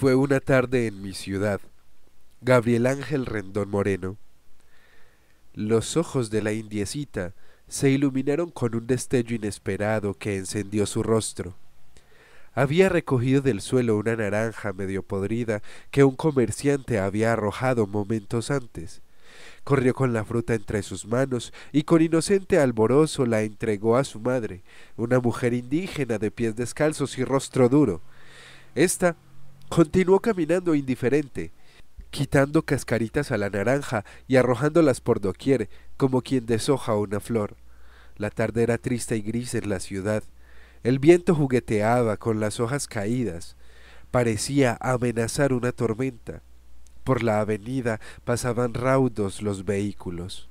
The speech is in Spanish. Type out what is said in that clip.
Fue una tarde en mi ciudad. Gabriel Ángel Rendón Moreno. Los ojos de la indiecita se iluminaron con un destello inesperado que encendió su rostro. Había recogido del suelo una naranja medio podrida que un comerciante había arrojado momentos antes. Corrió con la fruta entre sus manos y con inocente alborozo la entregó a su madre, una mujer indígena de pies descalzos y rostro duro. Esta Continuó caminando indiferente, quitando cascaritas a la naranja y arrojándolas por doquier, como quien deshoja una flor. La tarde era triste y gris en la ciudad. El viento jugueteaba con las hojas caídas. Parecía amenazar una tormenta. Por la avenida pasaban raudos los vehículos.